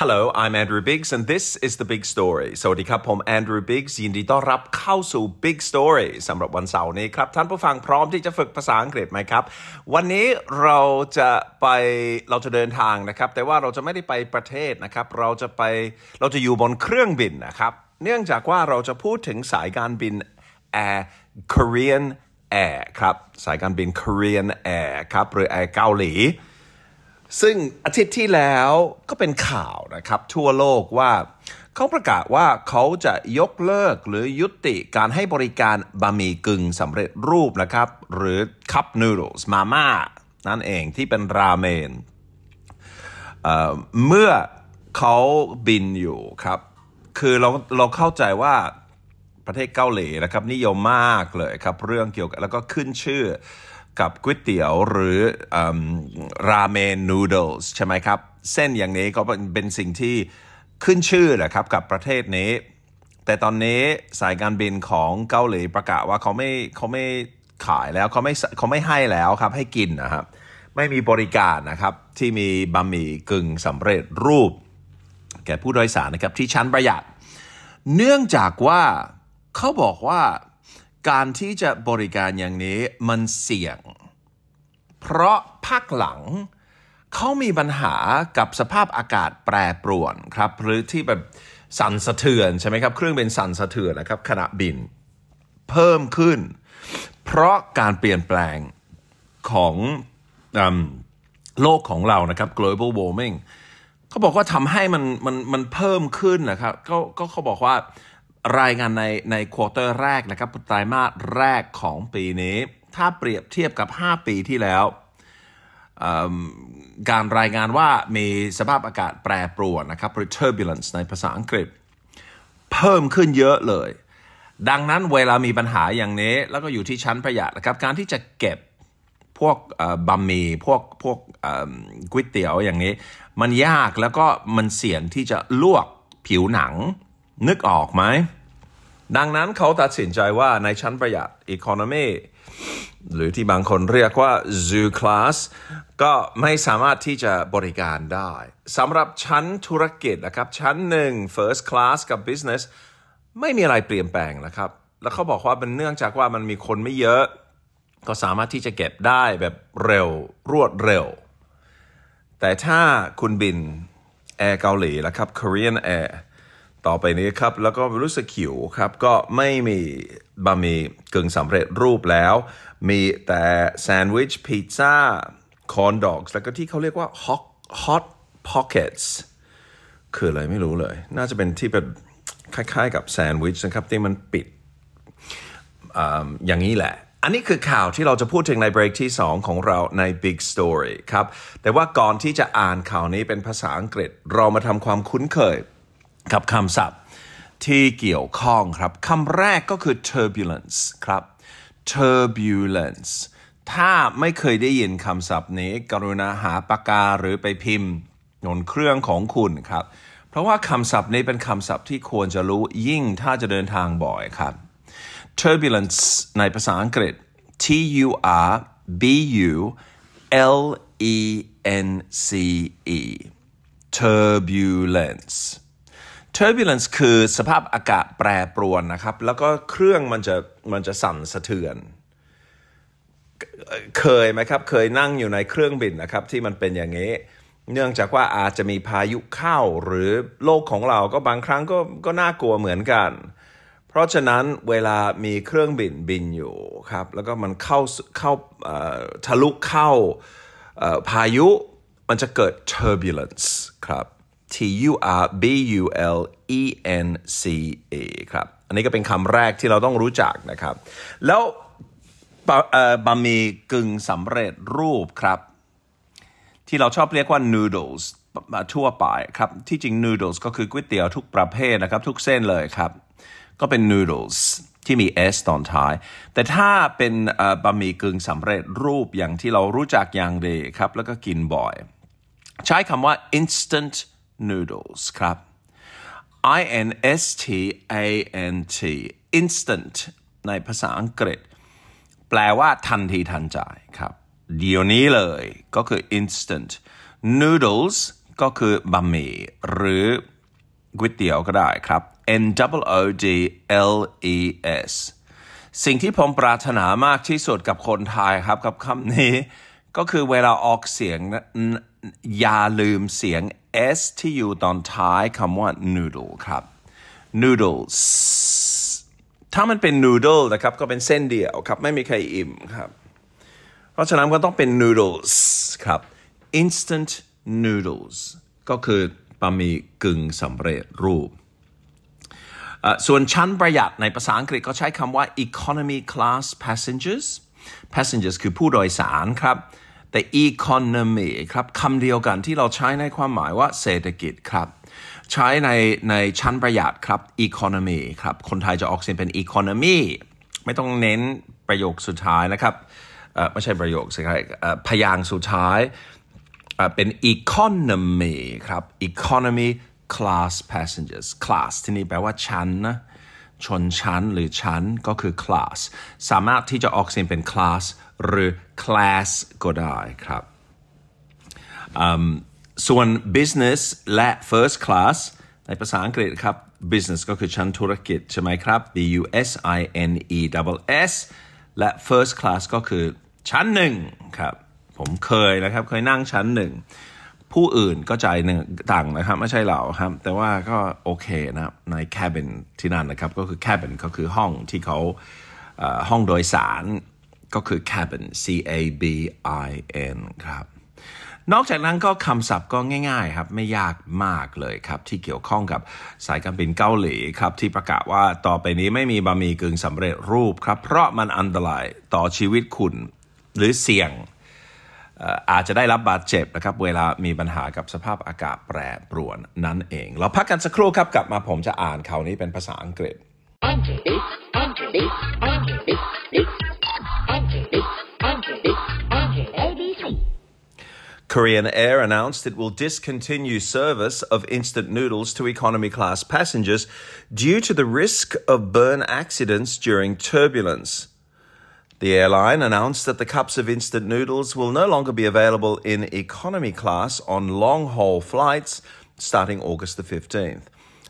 Hello, I'm Andrew Biggs, and this is the Big Story. สวัสดีครับ ผม Andrew Biggs ยินดีต้อนรับเข้าสู่ Big Story สำหรับวันเสาร์นี้ครับ ท่านผู้ฟังพร้อมที่จะฝึกภาษาอังกฤษไหมครับ วันนี้เราจะไป เราจะเดินทางนะครับ แต่ว่าเราจะไม่ได้ไปประเทศนะครับ เราจะไป เราจะอยู่บนเครื่องบินนะครับ เนื่องจากว่าเราจะพูดถึงสายการบิน Air Korean Air ครับ สายการบิน Korean Air ครับหรือ Air เกาหลีซึ่งอาทิตย์ที่แล้วก็เป็นข่าวนะครับทั่วโลกว่าเขาประกาศว่าเขาจะยกเลิกหรือยุติการให้บริการบะหมี่กึ่งสำเร็จรูปนะครับ หรือคัพนูโดสมาม่านั่นเองที่เป็นราเมนเเมื่อเขาบินอยู่ครับ คือเราเราเข้าใจว่าประเทศเกาหลีนะครับนิยมมากเลยครับ เรื่องเกี่ยวกับแล้วก็ขึ้นชื่อกับก๋วยเตี๋ยวหรือราเมนนูโดลส์ใช่ไหมครับ เส้นอย่างนี้ก็เป็นสิ่งที่ขึ้นชื่อแหละครับกับประเทศนี้ แต่ตอนนี้สายการบินของเกาหลีประกาศว่าเขาไม่เขาไม่ขายแล้วเขาไม่เขาไม่ให้แล้วครับให้กินนะครับ ไม่มีบริการนะครับ ที่มีบะหมี่กึ่งสำเร็จรูป แก่ผู้โดยสารนะครับที่ชั้นประหยัด เนื่องจากว่าเขาบอกว่าการที่จะบริการอย่างนี้มันเสี่ยง เพราะภาคหลังเขามีปัญหากับสภาพอากาศแปรปรวนครับหรือที่แบบสั่นสะเทือน ใช่ไหมครับเครื่องเป็นสั่นสะเทือนนะครับ ขณะบินเพิ่มขึ้น เพราะการเปลี่ยนแปลงของอโลกของเรานะครับ global warming เขาบอกว่าทำให้มันมันมันเพิ่มขึ้นนะครับ ก็ก็เขาบอกว่ารายงานในในควอเตอร์แรกนะครับไตรมาสแรกของปีนี้ ถ้าเปรียบเทียบกับ 5 ปีที่แล้ว การรายงานว่ามีสภาพอากาศแปรปรวนนะครับ turbulence ในภาษาอังกฤษ เพิ่มขึ้นเยอะเลย ดังนั้นเวลามีปัญหาอย่างนี้ แล้วก็อยู่ที่ชั้นประหยัดนะครับการที่จะเก็บพวกบะหมี่พวกพวกก๋วยเตี๋ยวอย่างนี้ มันยากแล้วก็มันเสี่ยงที่จะลวกผิวหนังนึกออกไหม ดังนั้นเขาตัดสินใจว่าในชั้นประหยัด Economy หรือที่บางคนเรียกว่า Zoo Class ก็ไม่สามารถที่จะบริการได้สำหรับชั้นธุรกิจนะครับ ชั้นหนึ่ง First Class กับ Business ไม่มีอะไรเปลี่ยนแปลงนะครับ แล้วเขาบอกว่าเป็นเนื่องจากว่ามันมีคนไม่เยอะ ก็สามารถที่จะเก็บได้แบบเร็วรวดเร็ว แต่ถ้าคุณบินแอร์เกาหลีนะครับ Korean Air ต่อไปนี้ครับ แล้วก็รู้สึกขิวครับ ก็ไม่มีบะหมี่กึ่งสำเร็จรูปแล้ว มีแต่แซนด์วิช พิซซ่า คอนดอกแล้วก็ที่เขาเรียกว่าฮอตฮอตพ็อกเก็ตส์คืออะไรไม่รู้เลยน่าจะเป็นที่เป็นคล้ายๆกับแซนด์วิชนะครับ ที่มันปิดออย่างนี้แหละ อันนี้คือข่าวที่เราจะพูดถึงในเบรกที่ 2 ของเราใน Big Story ครับ แต่ว่าก่อนที่จะอ่านข่าวนี้เป็นภาษาอังกฤษเรามาทำความคุ้นเคยกับคำศัพท์ที่เกี่ยวข้องครับ คำแรกก็คือ turbulence ครับ turbulence ถ้าไม่เคยได้ยินคำศัพท์นี้กรุณาหาปากกาหรือไปพิมพ์หนนเครื่องของคุณครับ เพราะว่าคำศัพท์นี้เป็นคำศัพท์ที่ควรจะรู้ยิ่งถ้าจะเดินทางบ่อยครับ turbulence ในภาษาอังกฤษ T U R B U L E N C E turbulence turbulence คือสภาพอากาศแปรปรวนนะครับ แล้วก็เครื่องมันจะมันจะสั่นสะเทือน เคยไหมครับเคยนั่งอยู่ในเครื่องบินนะครับที่มันเป็นอย่างนี้ เนื่องจากว่าอาจจะมีพายุเข้าหรือโลกของเราก็บางครั้งก็ก็น่ากลัวเหมือนกัน เพราะฉะนั้นเวลามีเครื่องบินบินอยู่ครับแล้วก็มันเข้าเข้าทะลุเข้าพายุมันจะเกิด turbulence ครับ T U R B U L E N C A ครับ อันนี้ก็เป็นคำแรกที่เราต้องรู้จักนะครับ แล้วบะหมี่กึ่งสำเร็จรูปครับที่เราชอบเรียกว่า noodles ทั่วไปครับ ที่จริง noodles ก็คือก๋วยเตี๋ยวทุกประเภทนะครับทุกเส้นเลยครับ ก็เป็น noodles ที่มี s ตอนท้าย แต่ถ้าเป็นบะหมี่กึ่งสำเร็จรูปอย่างที่เรารู้จักอย่างดีครับแล้วก็กินบ่อย ใช้คำว่า instant noodles ครับ I N S T A N T instant ในภาษาอังกฤษ แปลว่าทันทีทันใจครับเดี๋ยวนี้เลยก็คือ instant noodles ก็คือบะหมี่หรือก๋วยเตี๋ยวก็ได้ครับ N O O D L E S สิ่งที่ผมปรารถนามากที่สุดกับคนไทยครับกับคำนี้ ก็คือเวลาออกเสียงอย่าลืมเสียง s ที่อยู่ตอนท้ายคำว่า noodle ครับ noodles ถ้ามันเป็น noodle นะครับก็เป็นเส้นเดียวครับ ไม่มีใครอิ่มครับ เพราะฉะนั้นก็ต้องเป็น noodles ครับ instant noodles ก็คือบะหมี่กึ่งสำเร็จรูป ส่วนชั้นประหยัดในภาษาอังกฤษก็ใช้คำว่า economy class passengers passengers คือผู้โดยสารครับแต่ economy ครับคำเดียวกันที่เราใช้ในความหมายว่าเศรษฐกิจครับ ใช้ในในชั้นประหยัดครับ economy ครับคนไทยจะออกเสียงเป็น economy ไม่ต้องเน้นประโยคสุดท้ายนะครับไม่ใช่ประโยคสิครับพยางสุดท้ายเป็น economy ครับ economy class passengers class ที่นี่แปลว่าชั้นนะชนชั้นหรือชั้นก็คือ class สามารถที่จะออกเสียงเป็น class หรือ class ก็ได้ครับ ส่วน business และ first class ในภาษาอังกฤษครับ business ก็คือชั้นธุรกิจ ใช่ไหมครับ b u s i n e w s และ first class ก็คือชั้นหนึ่งครับ ผมเคยนะครับ เคยนั่งชั้นหนึ่ง ผู้อื่นก็จ่ายหนึ่งต่างนะครับ ไม่ใช่เราครับ แต่ว่าก็โอเคนะในแคบินที่นั่นนะครับก็คือแคบินก็คือห้องที่เขาห้องโดยสารก็คือ cabin c a b i n ครับ นอกจากนั้นก็คำศัพท์ก็ง่ายๆ ครับ ไม่ยากมากเลยครับ ที่เกี่ยวข้องกับสายการบินเกาหลีครับ ที่ประกาศว่าต่อไปนี้ไม่มีบะหมี่กึ่งสำเร็จรูปครับ เพราะมันอันตรายต่อชีวิตคุณหรือเสี่ยงอาจจะได้รับบาดเจ็บนะครับ เวลามีปัญหากับสภาพอากาศแปรปรวนนั่นเอง เราพักกันสักครู่ครับกลับมาผมจะอ่านข่าวนี้เป็นภาษาอังกฤษ Korean Air announced it will discontinue service of instant noodles to economy class passengers due to the risk of burn accidents during turbulence. The airline announced that the cups of instant noodles will no longer be available in economy class on long haul flights starting August the 15th.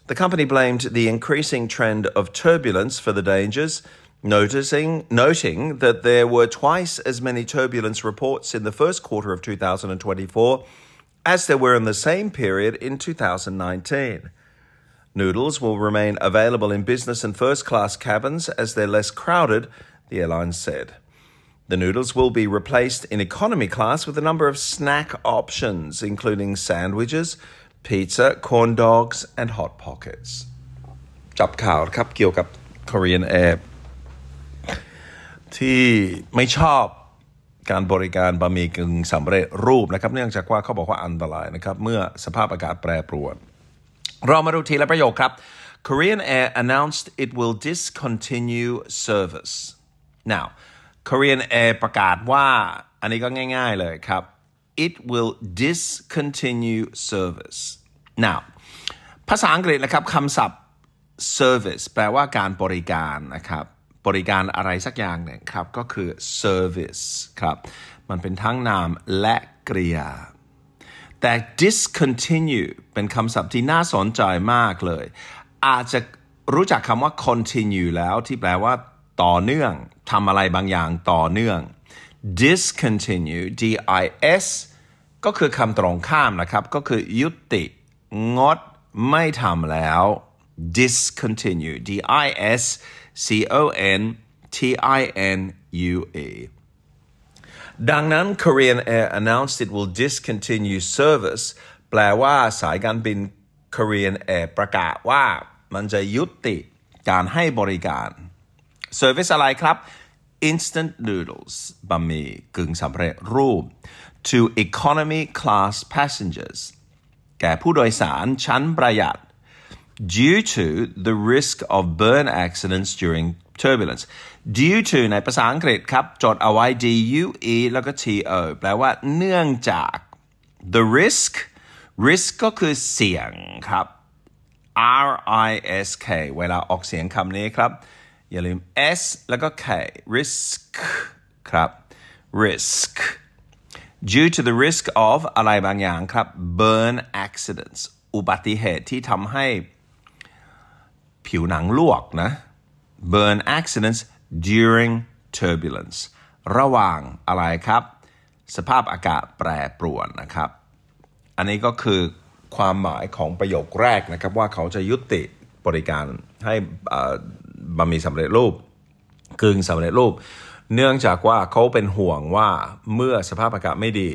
The company blamed the increasing trend of turbulence for the dangers noticing noting that there were twice as many turbulence reports in the first quarter of 2024 as there were in the same period in 2019. Noodles will remain available in business and first class cabins as they're less crowded, the airline said. The noodles will be replaced in economy class with a number of snack options, including sandwiches, pizza, corn dogs, and hot pockets. Korean Air ที่ไม่ชอบการบริการบะหมี่กึ่งสำเร็จรูปนะครับเนื่องจากว่าเขาบอกว่าอันตรายนะครับ เมื่อสภาพอากาศแปรปรวนเรามาดูทีละประโยคครับ Korean Air announced it will discontinue service now Korean Air ประกาศว่า อันนี้ก็ง่าย ๆเลยครับ it will discontinue service now ภาษาอังกฤษนะครับคำศัพท์ service แปลว่าการบริการนะครับบริการอะไรสักอย่างเนี่ยครับ ก็คือ service ครับ มันเป็นทั้งนามและกริยา แต่ discontinue เป็นคำศัพท์ที่น่าสนใจมากเลย อาจจะรู้จักคำว่า continue แล้วที่แปลว่าต่อเนื่องทำอะไรบางอย่างต่อเนื่อง discontinue D I S ก็คือคำตรงข้ามนะครับ ก็คือยุติ งดไม่ทำแล้ว discontinue D I S C O N T I N U E ดังนั้น Korean Air announced it will discontinue service แปลว่าสายการบิน Korean Air ประกาศว่ามันจะยุติการให้บริการ Service อะไรครับ Instant Noodles บะหมี่กึ่งสำเร็จรูป to economy class passengers แก่ผู้โดยสารชั้นประหยัด due to the risk of burn accidents during turbulence due to ในภาษาอังกฤษครับจดเอาไว้ d e แล้วก็ t o แปลว่า เนื่องจาก the risk risk ก็คือเสี่ยงครับ r s k เวลาออกเสียงคำนี้ครับ อย่าลืม s แล้วก็ k risk ครับ risk due to the risk of อะไรบางอย่างครับ burn accidents อุบัติเหตุที่ทำให้ผิวหนังลวกนะ burn accidents during turbulence ระหว่างอะไรครับ สภาพอากาศแปรปรวนนะครับ อันนี้ก็คือความหมายของประโยคแรกนะครับ ว่าเขาจะยุติบริการให้บะหมี่สำเร็จรูปกึ่งสำเร็จรูป เนื่องจากว่าเขาเป็นห่วงว่าเมื่อสภาพอากาศไม่ดี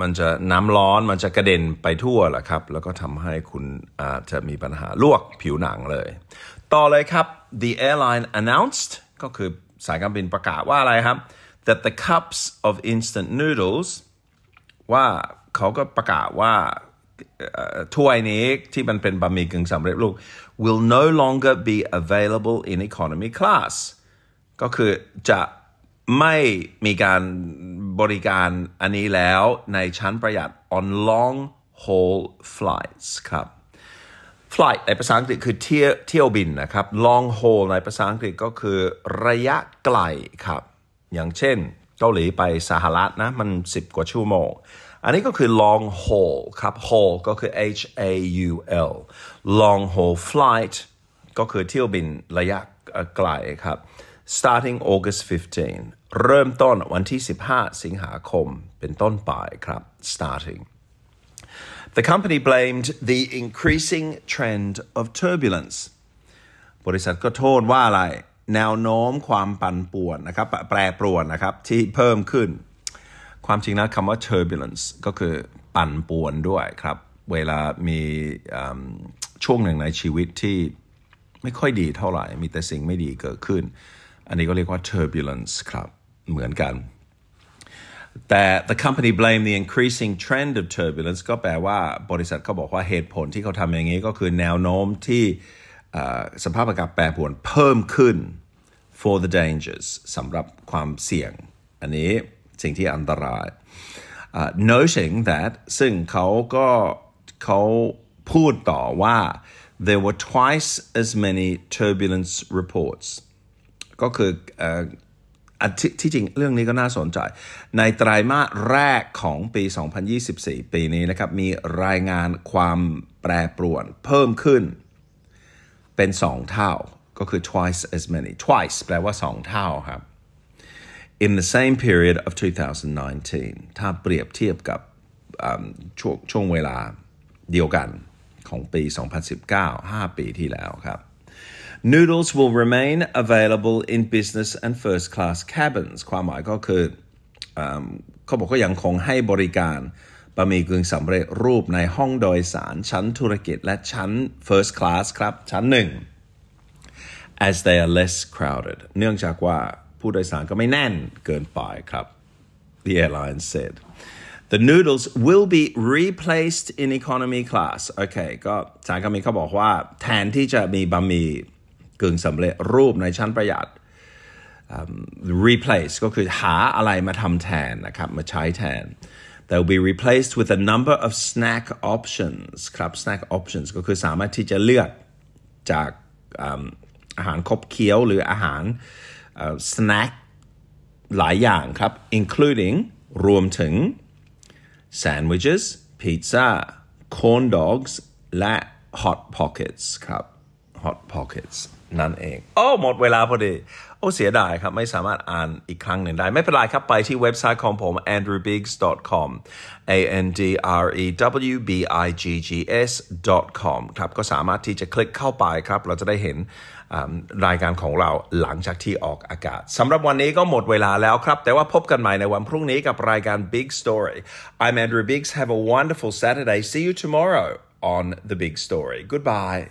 มันจะน้ำร้อนมันจะกระเด็นไปทั่วแหละครับ แล้วก็ทำให้คุณอาจจะมีปัญหาลวกผิวหนังเลย ต่อเลยครับ the airline announced ก็คือสายการบินประกาศว่าอะไรครับ that the cups of instant noodles ว่าเขาก็ประกาศว่าถ้วยนี้ที่มันเป็นบะหมี่กึ่งสำเร็จรูป will no longer be available in economy class ก็คือจะไม่มีการบริการอันนี้แล้วในชั้นประหยัด on long haul flights ครับ flight ในภาษาอังกฤษคือเที่ยวเที่ยวบินนะครับ long haul ในภาษาอังกฤษก็คือระยะไกลครับ อย่างเช่นเกาหลีไปสหรัฐนะ มัน 10 กว่าชั่วโมง อันนี้ก็คือ long haul ครับ haul ก็คือ h a u l long haul flight ก็คือเที่ยวบินระยะไกลครับ starting August 15 เริ่มต้นวันที่ 15 สิงหาคม เป็นต้นไปครับ starting The company blamed the increasing trend of turbulence บริษัทก็โทษว่าอะไร แนวโน้มความปั่นป่วนนะครับ แปรปรวนนะครับ ที่เพิ่มขึ้น ความจริงนะคำว่า turbulence ก็คือปั่นป่วนด้วยครับ เวลามีช่วงหนึ่งในชีวิตที่ไม่ค่อยดีเท่าไหร่ มีแต่สิ่งไม่ดีเกิดขึ้นอันนี้ก็เรียกว่า turbulence ครับเหมือนกันแต่ the company blame the increasing trend of turbulence ก็แปลว่าบริษัทเขาบอกว่าเหตุผลที่เขาทำอย่างนี้ก็คือแนวโน้มที่สภาพอากาศแปรปรวนเพิ่มขึ้น for the dangers สำหรับความเสี่ยงอันนี้สิ่งที่อันตราย uh, noting that ซึ่งเขาก็เขาพูดต่อว่า there were twice as many turbulence reports ก็คือที่จริงเรื่องนี้ก็น่าสนใจ ในไตรามาสแรกของปี 2024 ปีนี้นะครับ มีรายงานความแปรปรวนเพิ่มขึ้นเป็น 2 เท่า ก็คือ twice as many twice แปลว่า 2 เท่าครับ in the same period of 2019 ถ้าเปรียบเทียบกับช่วงช่วงเวลาเดียวกันของปี 2019 5 ปีที่แล้วครับ Noodles will remain available in business and first class cabins ความหมายก็คือเขาบอกว่ายังคงให้บริการบะหมี่กึ่งสำเร็จรูปในห้องโดยสารชั้นธุรกิจและชั้น first class ครับ ชั้นหนึ่ง as they are less crowded เนื่องจากว่าผู้โดยสารก็ไม่แน่นเกินไปครับ the airline said the noodles will be replaced in economy class โอเคก็สายการบินเขาบอกว่าแทนที่จะมีบะหมี่กึ่งสำเร็จรูปในชั้นประหยัด replace ก็คือหาอะไรมาทำแทนนะครับ มาใช้แทน they'll be replaced with a number of snack options ครับ snack options ก็คือสามารถที่จะเลือกจากอาหารครบเคี้ยวหรืออาหาร snack หลายอย่างครับ including รวมถึง sandwiches pizza corn dogs และ hot pockets ครับ hot pockets นั่นเอง โอ้หมดเวลาพอดี โอ้เสียดายครับ ไม่สามารถอ่านอีกครั้งหนึ่งได้ ไม่เป็นไรครับไปที่เว็บไซต์ของผม andrewbiggs.com a n d r e w b i g g s com ครับก็สามารถที่จะคลิกเข้าไปครับ เราจะได้เห็นรายการของเราหลังจากที่ออกอากาศสำหรับวันนี้ก็หมดเวลาแล้วครับ แต่ว่าพบกันใหม่ในวันพรุ่งนี้กับรายการ Big Story I'm Andrew Biggs have a wonderful Saturday see you tomorrow on the Big Story goodbye